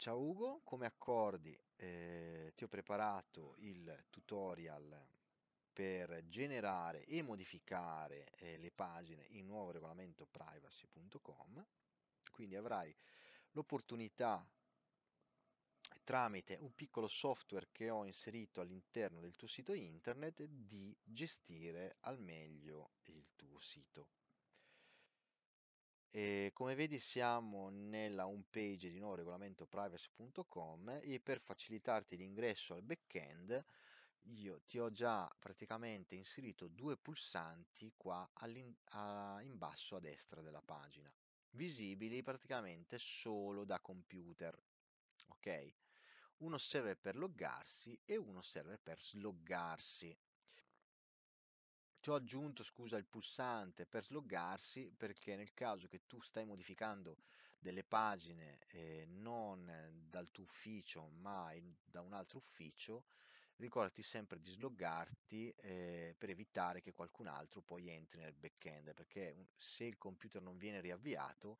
Ciao Ugo, come accordi eh, ti ho preparato il tutorial per generare e modificare eh, le pagine in nuovo regolamento privacy.com quindi avrai l'opportunità tramite un piccolo software che ho inserito all'interno del tuo sito internet di gestire al meglio il tuo sito e come vedi siamo nella home page di nuovo regolamentoprivacy.com e per facilitarti l'ingresso al backend io ti ho già praticamente inserito due pulsanti qua in basso a destra della pagina visibili praticamente solo da computer ok uno serve per loggarsi e uno serve per sloggarsi ti ho aggiunto, scusa, il pulsante per sloggarsi perché nel caso che tu stai modificando delle pagine eh, non dal tuo ufficio ma in, da un altro ufficio, ricordati sempre di sloggarti eh, per evitare che qualcun altro poi entri nel backend perché se il computer non viene riavviato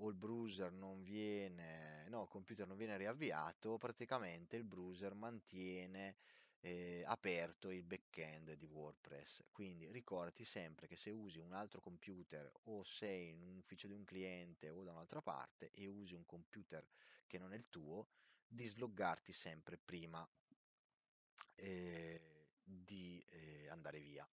o il browser non viene, no, il computer non viene riavviato, praticamente il browser mantiene eh, aperto il backend di WordPress. Quindi ricordati sempre che se usi un altro computer o sei in un ufficio di un cliente o da un'altra parte e usi un computer che non è il tuo, di sloggarti sempre prima eh, di eh, andare via.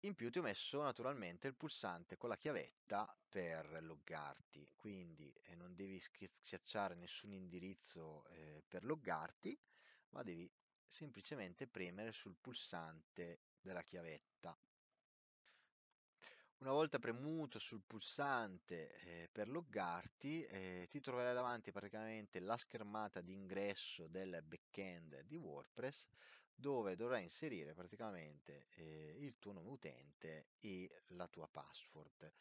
In più ti ho messo naturalmente il pulsante con la chiavetta per loggarti, quindi eh, non devi schiacciare nessun indirizzo ehm, per loggarti ma devi semplicemente premere sul pulsante della chiavetta. Una volta premuto sul pulsante eh, per loggarti, eh, ti troverai davanti praticamente la schermata di ingresso del backend di WordPress, dove dovrai inserire praticamente eh, il tuo nome utente e la tua password.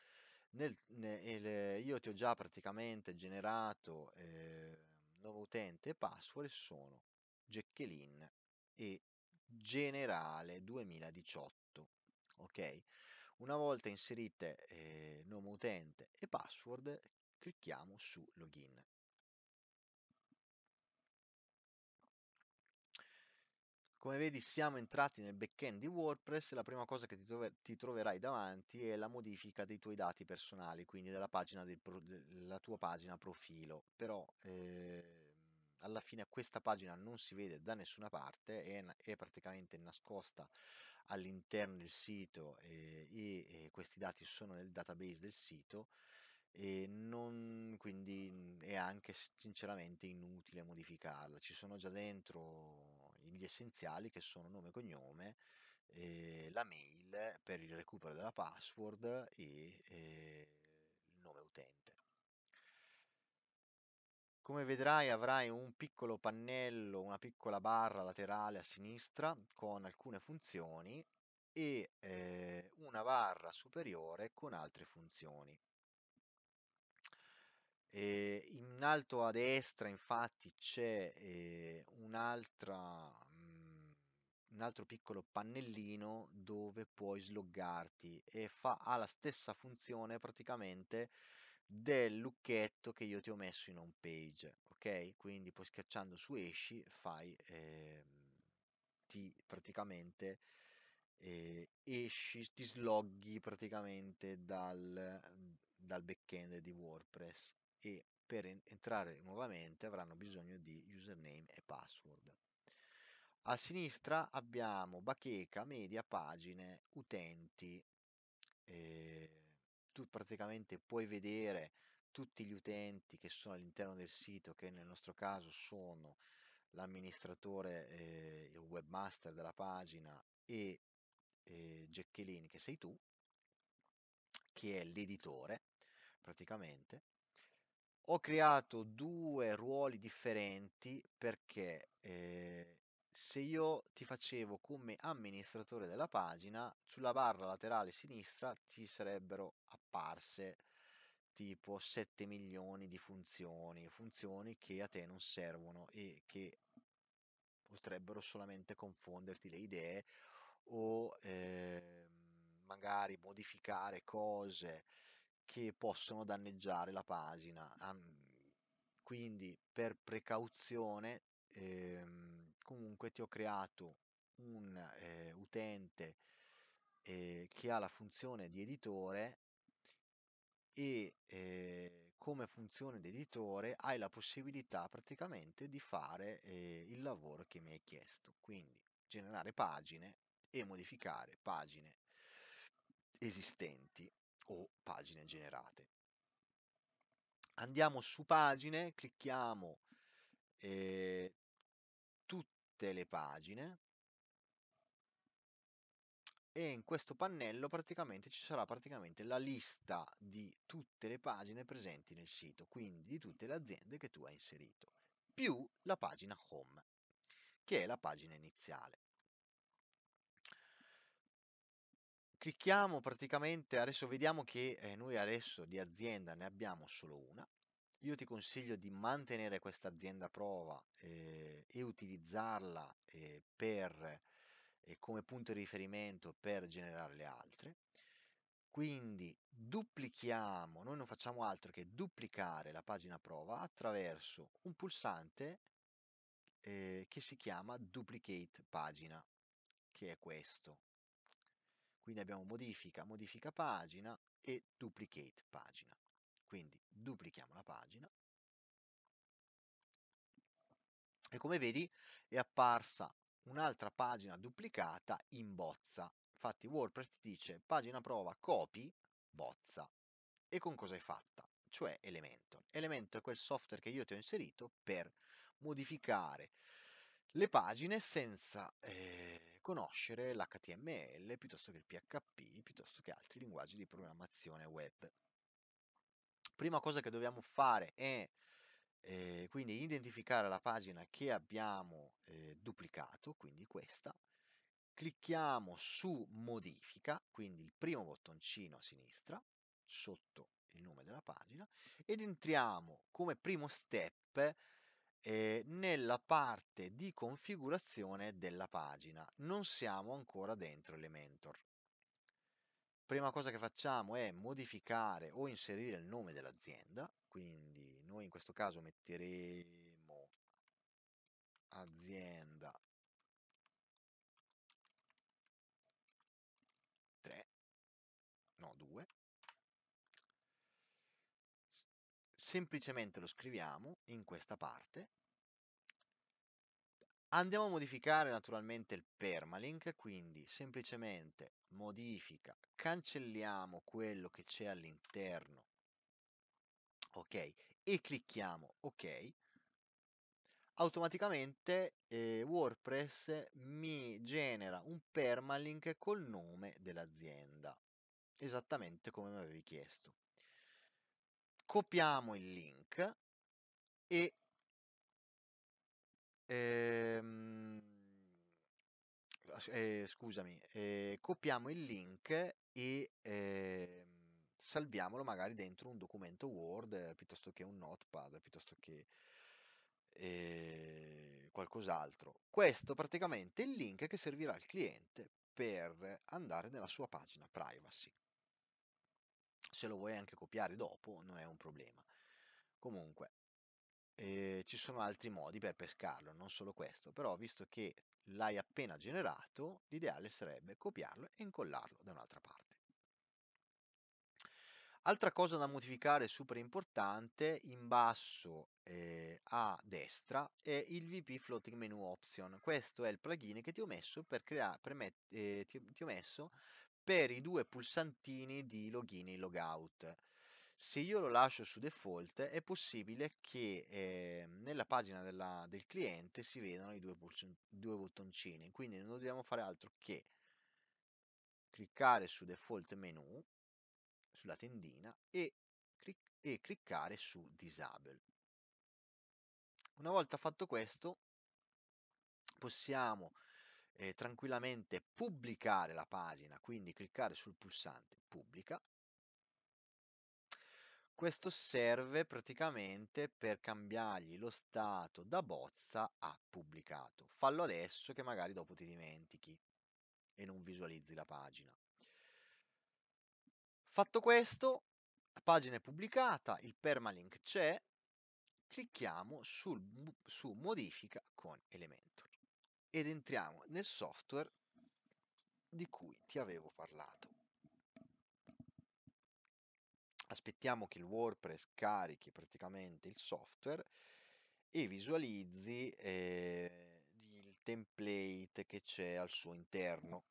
Nel, nel, io ti ho già praticamente generato eh, nome utente e password sono Jacqueline e generale 2018. Ok? Una volta inserite eh, nome utente e password, clicchiamo su login. Come vedi siamo entrati nel backend di WordPress e la prima cosa che ti, trover ti, troverai davanti è la modifica dei tuoi dati personali, quindi della, pagina del della tua pagina profilo. Però eh, alla fine questa pagina non si vede da nessuna parte, è, è praticamente nascosta all'interno del sito eh, e, e questi dati sono nel database del sito e non, quindi è anche sinceramente inutile modificarla. Ci sono già dentro gli essenziali che sono nome e cognome, eh, la mail per il recupero della password e eh, il nome utente. Come vedrai avrai un piccolo pannello, una piccola barra laterale a sinistra con alcune funzioni e eh, una barra superiore con altre funzioni. E eh, in alto a destra infatti c'è eh, un'altra mm, un altro piccolo pannellino dove puoi sloggarti e fa, ha la stessa funzione praticamente del lucchetto che io ti ho messo in home page, ok? Quindi poi schiacciando su esci fai, eh, ti praticamente eh, esci, ti sloghi praticamente dal, mhmm, dal backend di WordPress e per entrare nuovamente avranno bisogno di username e password. A sinistra abbiamo bacheca, media, pagine, utenti. Eh, tu praticamente puoi vedere tutti gli utenti che sono all'interno del sito, che nel nostro caso sono l'amministratore, eh, il webmaster della pagina e eh, Jacqueline che sei tu, che è l'editore praticamente. Ho creato due ruoli differenti perché eh, se io ti facevo come amministratore della pagina, sulla barra laterale sinistra ti sarebbero apparse tipo 7 milioni di funzioni, funzioni che a te non servono e che potrebbero solamente confonderti le idee o eh, magari modificare cose che possono danneggiare la pagina. Quindi per precauzione ehm, comunque ti ho creato un eh, utente eh, che ha la funzione di editore e eh, come funzione di editore hai la possibilità praticamente di fare eh, il lavoro che mi hai chiesto, quindi generare pagine e modificare pagine esistenti o pagine generate. Andiamo su pagine, clicchiamo eh, tutte le pagine e in questo pannello praticamente ci sarà praticamente la lista di tutte le pagine presenti nel sito, quindi di tutte le aziende che tu hai inserito, più la pagina home, che è la pagina iniziale. Clicchiamo praticamente, adesso vediamo che eh, noi adesso di azienda ne abbiamo solo una, io ti consiglio di mantenere questa azienda prova eh, e utilizzarla eh, per, eh, come punto di riferimento per generare le altre. Quindi duplichiamo, noi non facciamo altro che duplicare la pagina prova attraverso un pulsante ehm, che si chiama duplicate pagina, che è questo. Quindi abbiamo modifica, modifica pagina e duplicate pagina. Quindi duplichiamo la pagina e come vedi è apparsa un'altra pagina duplicata in bozza. Infatti WordPress ti dice pagina prova copy bozza. E con cosa hai fatta? Cioè Elementor. Elementor è quel software che io ti ho inserito per modificare le pagine senza eh, conoscere l'HTML piuttosto che il PHP, piuttosto che altri linguaggi di programmazione web prima cosa che dobbiamo fare è eh, quindi identificare la pagina che abbiamo eh, duplicato, quindi questa, clicchiamo su modifica, quindi il primo bottoncino a sinistra, sotto il nome della pagina, ed entriamo come primo step eh, nella parte di configurazione della pagina. Non siamo ancora dentro Elementor prima cosa che facciamo è modificare o inserire il nome dell'azienda, quindi noi in questo caso metteremo azienda 3, no 2, semplicemente lo scriviamo in questa parte Andiamo a modificare naturalmente il permalink, quindi semplicemente modifica, cancelliamo quello che c'è all'interno, ok, e clicchiamo ok, automaticamente eh, WordPress mi genera un permalink col nome dell'azienda, esattamente come mi avevi chiesto. Copiamo il link e ehm, eh, scusami, eh, copiamo il link e ehm, salviamolo magari dentro un documento Word eh, piuttosto che un notepad, piuttosto che eh, qualcos'altro. Questo praticamente è il link che servirà al cliente per andare nella sua pagina privacy. Se lo vuoi anche copiare dopo non è un problema. Comunque, eh, ci sono altri modi per pescarlo, non solo questo, però visto che l'hai appena generato, l'ideale sarebbe copiarlo e incollarlo da un'altra parte. Altra cosa da modificare super importante, in basso eh, a destra, è il VP Floating Menu Option. Questo è il plugin che ti ho messo per, crea- premet- eh, ti, ti ho messo per i due pulsantini di login e logout se io lo lascio su default è possibile che eh, nella pagina della, del cliente si vedano i due, due bottoncini quindi non dobbiamo fare altro che cliccare su default menu sulla tendina e, clic e cliccare su disable una volta fatto questo possiamo eh, tranquillamente pubblicare la pagina quindi cliccare sul pulsante pubblica questo serve praticamente per cambiargli lo stato da bozza a pubblicato. Fallo adesso che magari dopo ti dimentichi e non visualizzi la pagina. Fatto questo, la pagina è pubblicata, il permalink c'è, clicchiamo sul, su modifica con elemento ed entriamo nel software di cui ti avevo parlato aspettiamo che il WordPress carichi praticamente il software e visualizzi eh, il template che c'è al suo interno.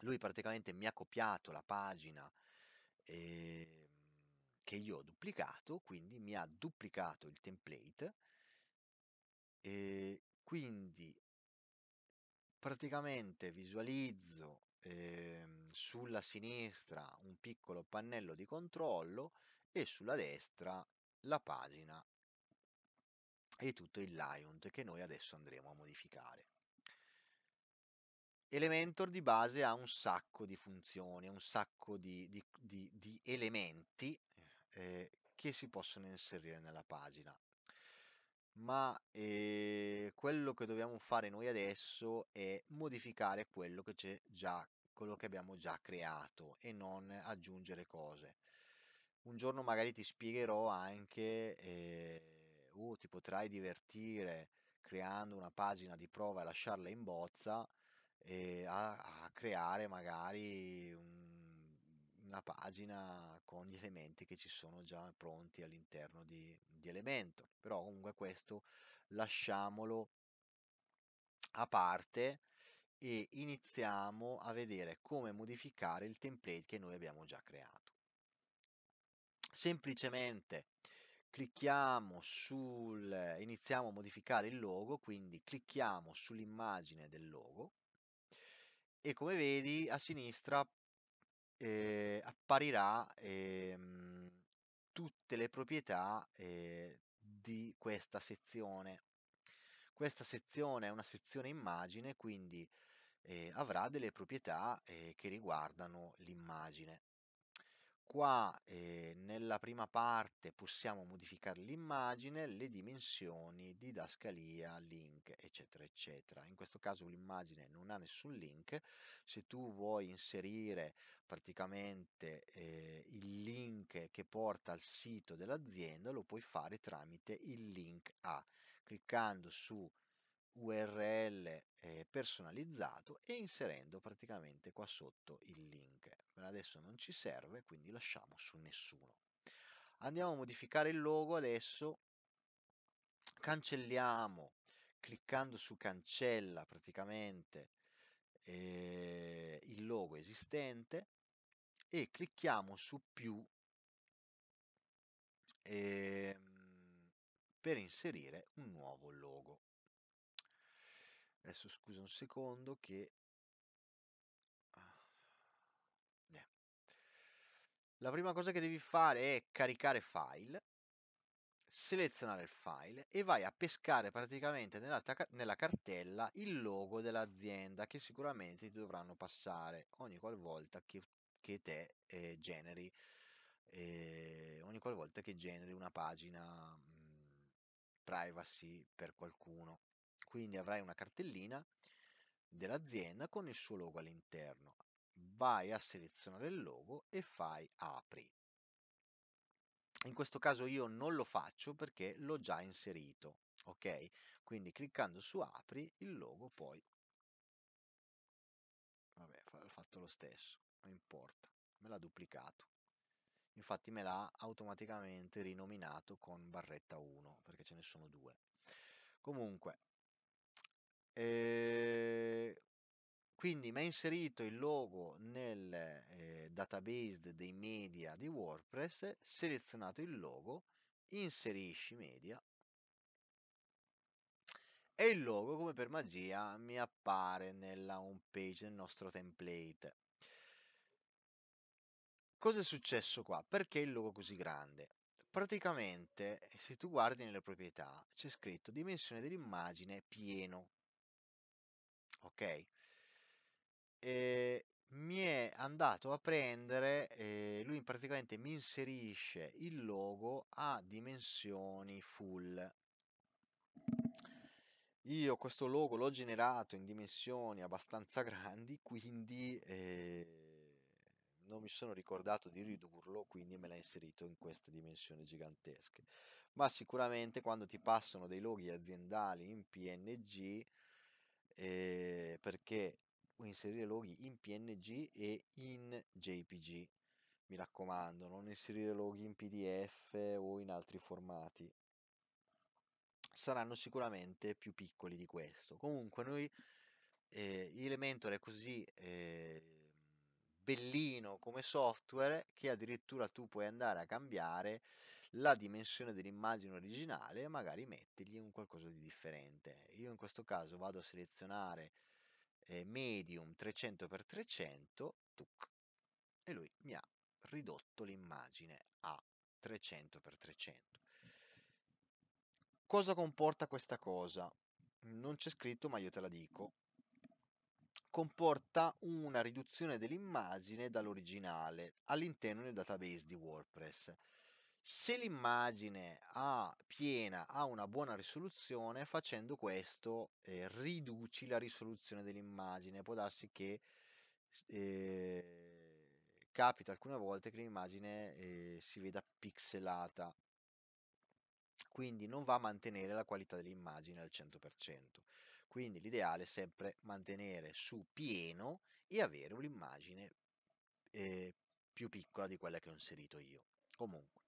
Lui praticamente mi ha copiato la pagina eh, che io ho duplicato, quindi mi ha duplicato il template e quindi praticamente visualizzo Ehm, sulla sinistra un piccolo pannello di controllo e sulla destra la pagina e tutto il layout che noi adesso andremo a modificare. Elementor di base ha un sacco di funzioni, un sacco di, di, di, di elementi eh, che si possono inserire nella pagina ma eh, quello che dobbiamo fare noi adesso è modificare quello che c'è già, quello che abbiamo già creato e non aggiungere cose. Un giorno magari ti spiegherò anche, eh, oh, ti potrai divertire creando una pagina di prova e lasciarla in bozza eh, a, a creare magari un la pagina con gli elementi che ci sono già pronti all'interno di, di elemento. Però comunque questo lasciamolo a parte e iniziamo a vedere come modificare il template che noi abbiamo già creato. Semplicemente clicchiamo sul iniziamo a modificare il logo, quindi clicchiamo sull'immagine del logo e come vedi a sinistra eh, apparirà ehm, tutte le proprietà eh, di questa sezione. Questa sezione è una sezione immagine, quindi eh, avrà delle proprietà ehm, che riguardano l'immagine qua eh, nella prima parte possiamo modificare l'immagine, le dimensioni, didascalia, link, eccetera, eccetera. In questo caso l'immagine non ha nessun link. Se tu vuoi inserire praticamente eh, il link che porta al sito dell'azienda, lo puoi fare tramite il link A, cliccando su URL eh, personalizzato e inserendo praticamente qua sotto il link. Per adesso non ci serve, quindi lasciamo su nessuno. Andiamo a modificare il logo adesso, cancelliamo cliccando su cancella praticamente eh, il logo esistente e clicchiamo su più eh, per inserire un nuovo logo. Adesso scusa un secondo che... Ah. Eh. La prima cosa che devi fare è caricare file, selezionare il file e vai a pescare praticamente nella, nella cartella il logo dell'azienda che sicuramente ti dovranno passare ogni qualvolta che, che te eh, generi eh, ogni qualvolta che generi una pagina mhmm, privacy per qualcuno. Quindi avrai una cartellina dell'azienda con il suo logo all'interno. Vai a selezionare il logo e fai apri. In questo caso io non lo faccio perché l'ho già inserito, ok? Quindi cliccando su apri il logo poi vabbè, ho fatto lo stesso, non importa, me l'ha duplicato. Infatti me l'ha automaticamente rinominato con barretta 1 perché ce ne sono due. Comunque, eh, quindi mi ha inserito il logo nel eh, database dei media di WordPress, selezionato il logo, inserisci media e il logo come per magia mi appare nella home page del nostro template. Cosa è successo qua? Perché il logo così grande? Praticamente se tu guardi nelle proprietà c'è scritto dimensione dell'immagine pieno ok? E ehm, mi è andato a prendere, eh, lui praticamente mi inserisce il logo a dimensioni full. Io questo logo l'ho generato in dimensioni abbastanza grandi, quindi eh, non mi sono ricordato di ridurlo, quindi me l'ha inserito in queste dimensioni gigantesche. Ma sicuramente quando ti passano dei loghi aziendali in PNG eh, perché inserire loghi in PNG e in JPG. Mi raccomando, non inserire loghi in PDF o in altri formati. Saranno sicuramente più piccoli di questo. Comunque noi eh, Elementor è così eh, bellino come software che addirittura tu puoi andare a cambiare la dimensione dell'immagine originale e magari mettergli un qualcosa di differente. Io in questo caso vado a selezionare eh, medium 300x300 tuc, e lui mi ha ridotto l'immagine a 300x300. Cosa comporta questa cosa? Non c'è scritto ma io te la dico. Comporta una riduzione dell'immagine dall'originale all'interno del database di WordPress. Se l'immagine ha piena ha una buona risoluzione, facendo questo eh, riduci la risoluzione dell'immagine. Può darsi che eh, capita alcune volte che l'immagine eh, si veda pixelata, quindi non va a mantenere la qualità dell'immagine al 100%. Quindi l'ideale è sempre mantenere su pieno e avere un'immagine eh, più piccola di quella che ho inserito io. Comunque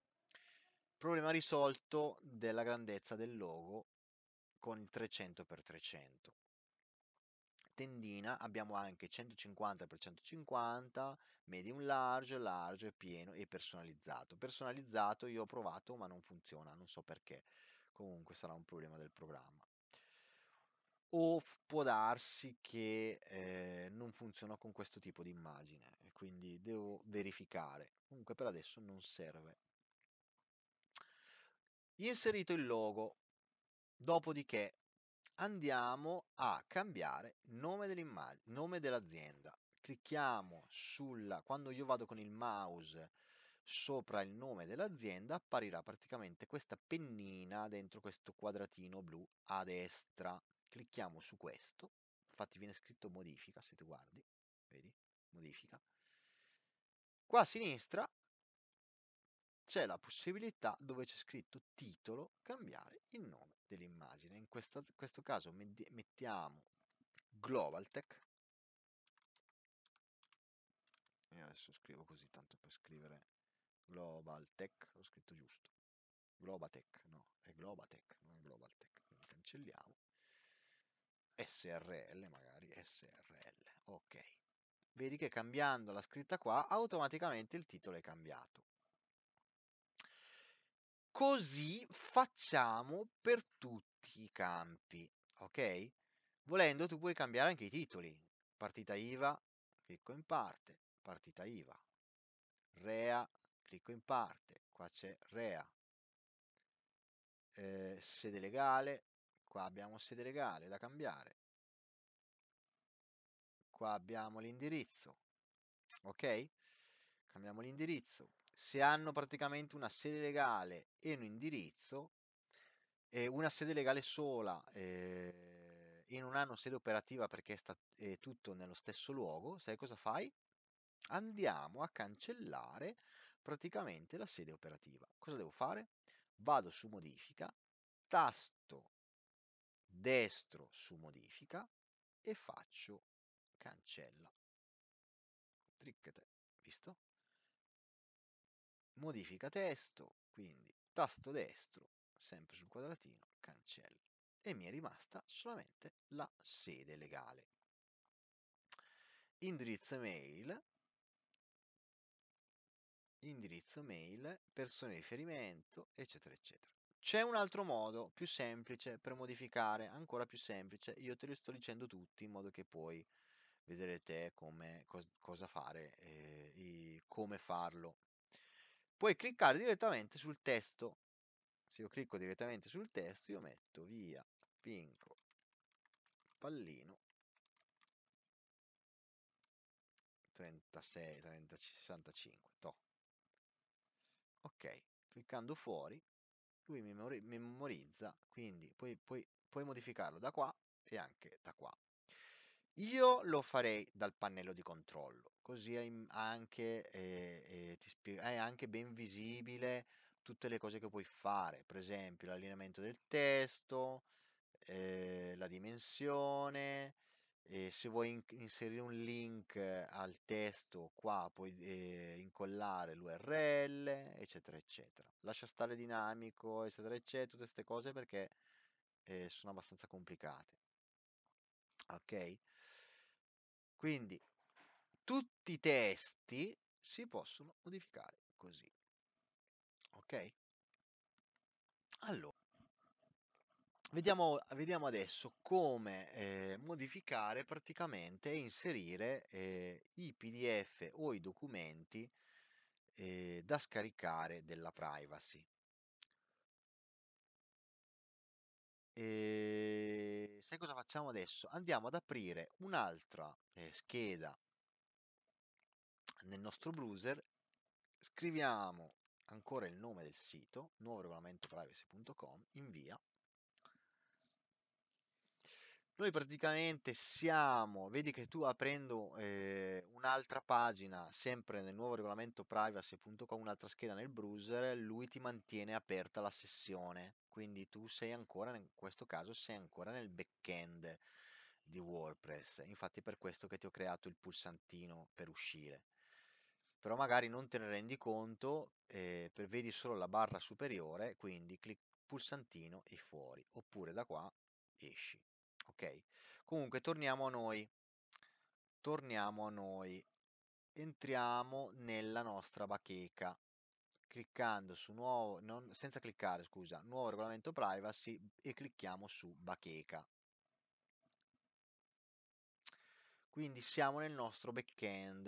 problema risolto della grandezza del logo con il 300x300. Tendina abbiamo anche 150x150, medium large, large, pieno e personalizzato. Personalizzato io ho provato ma non funziona, non so perché. Comunque sarà un problema del programma o può darsi che eh, non funziona con questo tipo di immagine, quindi devo verificare. Comunque per adesso non serve inserito il logo. Dopodiché andiamo a cambiare nome, nome dell'azienda. Clicchiamo sulla, quando io vado con il mouse sopra il nome dell'azienda apparirà praticamente questa pennina dentro questo quadratino blu a destra. Clicchiamo su questo, infatti viene scritto modifica se tu guardi, vedi, modifica. Qua a sinistra c'è la possibilità dove c'è scritto titolo cambiare il nome dell'immagine. In questa, questo caso mettiamo Globaltech. Io adesso scrivo così tanto per scrivere Globaltech, Ho scritto giusto. Globatech, no, è Globatech, non Globaltech, quindi cancelliamo. SRL magari, SRL, ok. Vedi che cambiando la scritta qua automaticamente il titolo è cambiato. Così facciamo per tutti i campi, ok? Volendo tu puoi cambiare anche i titoli. Partita IVA, clicco in parte, partita IVA. REA, clicco in parte, qua c'è REA. Eh, sede legale, qua abbiamo sede legale da cambiare. Qua abbiamo l'indirizzo, ok? Cambiamo l'indirizzo, se hanno praticamente una sede legale e un indirizzo, eh, una sede legale sola eh, e non hanno sede operativa perché sta eh, tutto nello stesso luogo, sai cosa fai? Andiamo a cancellare praticamente la sede operativa. Cosa devo fare? Vado su modifica, tasto destro su modifica e faccio cancella. Tricchete, visto? modifica testo, quindi tasto destro, sempre sul quadratino, cancella. E mi è rimasta solamente la sede legale. Indirizzo mail, indirizzo mail, persone di riferimento, eccetera, eccetera. C'è un altro modo più semplice per modificare, ancora più semplice, io te lo sto dicendo tutti in modo che puoi vedere te come, cosa fare, eh, come farlo puoi cliccare direttamente sul testo. Se io clicco direttamente sul testo, io metto via, vinco, pallino, 36, 30, 65, to. Ok, cliccando fuori, lui memori memorizza, quindi puoi, puoi, puoi modificarlo da qua e anche da qua. Io lo farei dal pannello di controllo così hai anche, eh, eh, ti spie- è anche ben visibile tutte le cose che puoi fare, per esempio l'allineamento del testo, eh, la dimensione, eh, se vuoi in- inserire un link al testo qua puoi eh, incollare l'URL, eccetera, eccetera. Lascia stare dinamico, eccetera, eccetera, tutte queste cose perché eh, sono abbastanza complicate. Ok? Quindi tutti i testi si possono modificare così. Ok? Allora, vediamo, vediamo adesso come eh, modificare praticamente e inserire eh, i PDF o i documenti eh, da scaricare della privacy. E sai cosa facciamo adesso? Andiamo ad aprire un'altra eh, scheda nel nostro browser, scriviamo ancora il nome del sito, nuovo regolamento privacy.com, invia. Noi praticamente siamo, vedi che tu aprendo eh, un'altra pagina, sempre nel nuovo regolamento privacy.com, un'altra scheda nel browser, lui ti mantiene aperta la sessione, quindi tu sei ancora, in questo caso, sei ancora nel back-end di WordPress, infatti è per questo che ti ho creato il pulsantino per uscire però magari non te ne rendi conto, eh, per, vedi solo la barra superiore, quindi clic pulsantino e fuori, oppure da qua esci. Ok, comunque torniamo a noi, torniamo a noi, entriamo nella nostra bacheca, cliccando su nuovo, non, senza cliccare scusa, nuovo regolamento privacy e clicchiamo su bacheca. Quindi siamo nel nostro backend,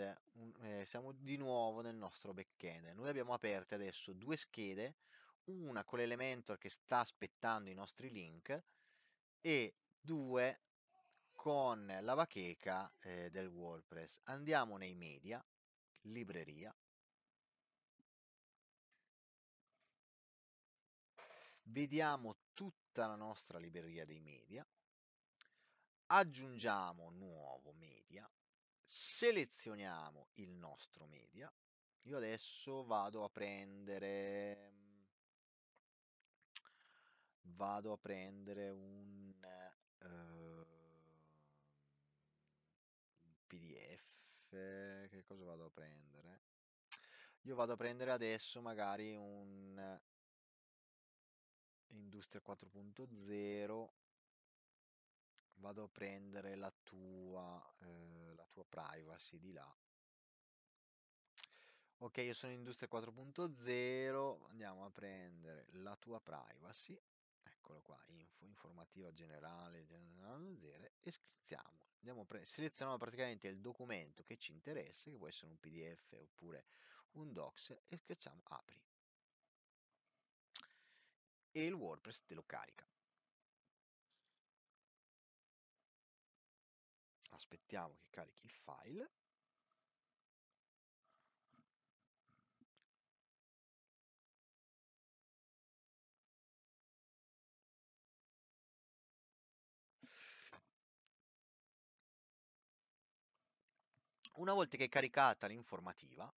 eh, siamo di nuovo nel nostro backend. Noi abbiamo aperte adesso due schede, una con l'Elementor che sta aspettando i nostri link e due con la bacheca eh, del WordPress. Andiamo nei media, libreria, vediamo tutta la nostra libreria dei media aggiungiamo nuovo media, selezioniamo il nostro media. Io adesso vado a prendere mhmm, vado a prendere un, uh, ehm, PDF che cosa vado a prendere? Io vado a prendere adesso magari un Industria 4.0 vado a prendere la tua, eh, la tua privacy di là. Ok, io sono in Industria 4.0, andiamo a prendere la tua privacy, eccolo qua, info, informativa generale, generale e scriziamo. Andiamo selezioniamo praticamente il documento che ci interessa, che può essere un PDF oppure un docs, e schiacciamo apri. E il WordPress te lo carica. aspettiamo che carichi il file Una volta che è caricata l'informativa,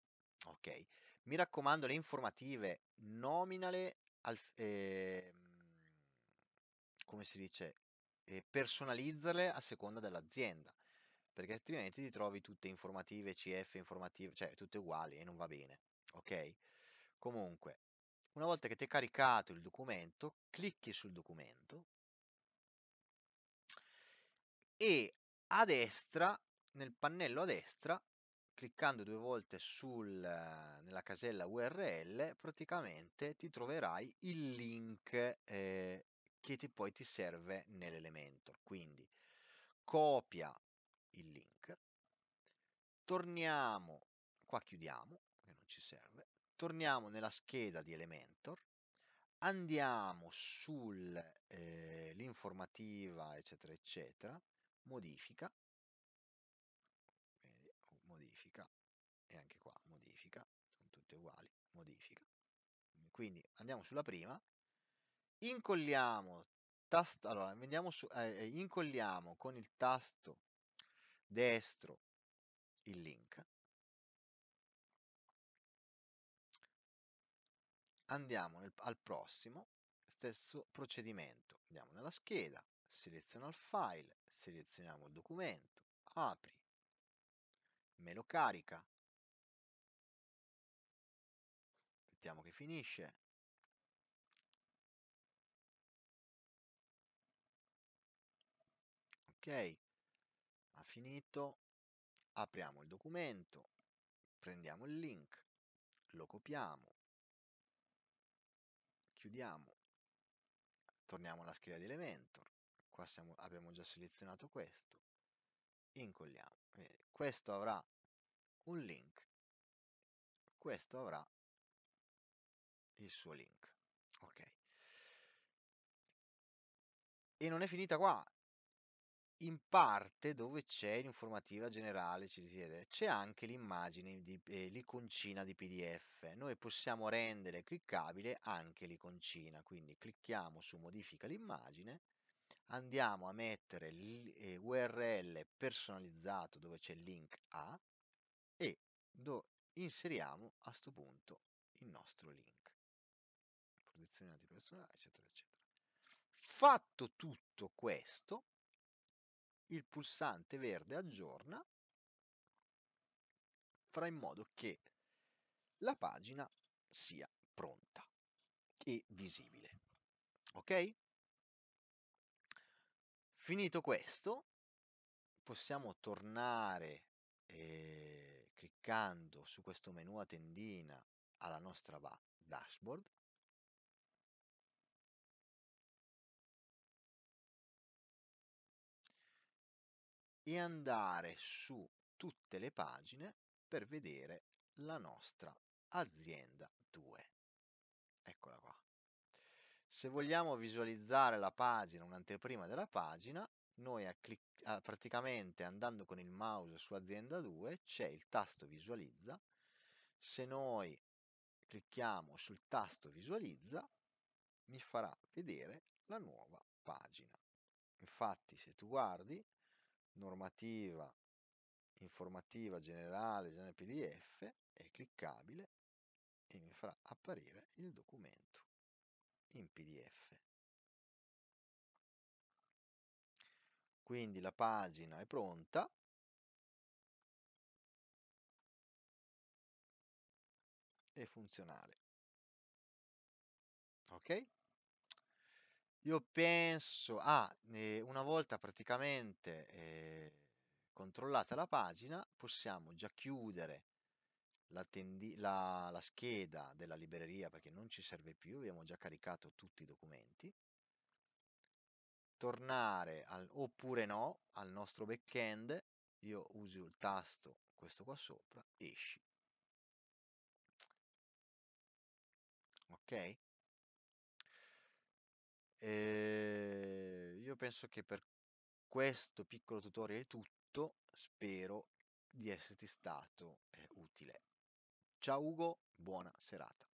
ok, mi raccomando le informative nominale, al, eh, come si dice, eh, personalizzarle a seconda dell'azienda perché altrimenti ti trovi tutte informative, CF informative, cioè tutte uguali e non va bene, ok? Comunque, una volta che ti è caricato il documento, clicchi sul documento e a destra, nel pannello a destra, cliccando due volte sul, nella casella URL, praticamente ti troverai il link eh, che ti, poi ti serve nell'elemento. Quindi copia il link. Torniamo, qua chiudiamo, che non ci serve, torniamo nella scheda di Elementor, andiamo sull'informativa, eh, eccetera, eccetera, modifica, Vedi, oh, modifica, e anche qua modifica, sono tutte uguali, modifica. Quindi andiamo sulla prima, incolliamo, tasto, allora, su, eh, eh, incolliamo con il tasto destro il link. Andiamo nel, al prossimo, stesso procedimento. Andiamo nella scheda, seleziono il file, selezioniamo il documento, apri, me lo carica, aspettiamo che finisce, ok, finito, apriamo il documento, prendiamo il link, lo copiamo, chiudiamo, torniamo alla scheda di Elementor, qua siamo, abbiamo già selezionato questo, incolliamo, questo avrà un link, questo avrà il suo link, ok? E non è finita qua, in parte dove c'è l'informativa generale c'è anche l'immagine di eh, l'iconcina di PDF. Noi possiamo rendere cliccabile anche l'iconcina, quindi clicchiamo su modifica l'immagine, andiamo a mettere l'URL eh, personalizzato dove c'è il link A e inseriamo a questo punto il nostro link. Protezione dati personali, eccetera, eccetera. Fatto tutto questo, il pulsante verde aggiorna farà in modo che la pagina sia pronta e visibile. Ok? Finito questo, possiamo tornare eh, cliccando su questo menu a tendina alla nostra dashboard e andare su tutte le pagine per vedere la nostra azienda 2. Eccola qua. Se vogliamo visualizzare la pagina, un'anteprima della pagina, noi a clic- a praticamente andando con il mouse su azienda 2 c'è il tasto visualizza. Se noi clicchiamo sul tasto visualizza, mi farà vedere la nuova pagina. Infatti se tu guardi normativa informativa generale, genere PDF, è cliccabile e mi farà apparire il documento in PDF. Quindi la pagina è pronta. e funzionale. Ok? Io penso, a eh, una volta praticamente eh, controllata la pagina, possiamo già chiudere la, la, la, scheda della libreria perché non ci serve più, abbiamo già caricato tutti i documenti. Tornare al, oppure no al nostro backend, io uso il tasto, questo qua sopra, esci. Ok? Ehm, io penso che per questo piccolo tutorial è tutto, spero di esserti stato, ehm, utile. Ciao Ugo, buona serata.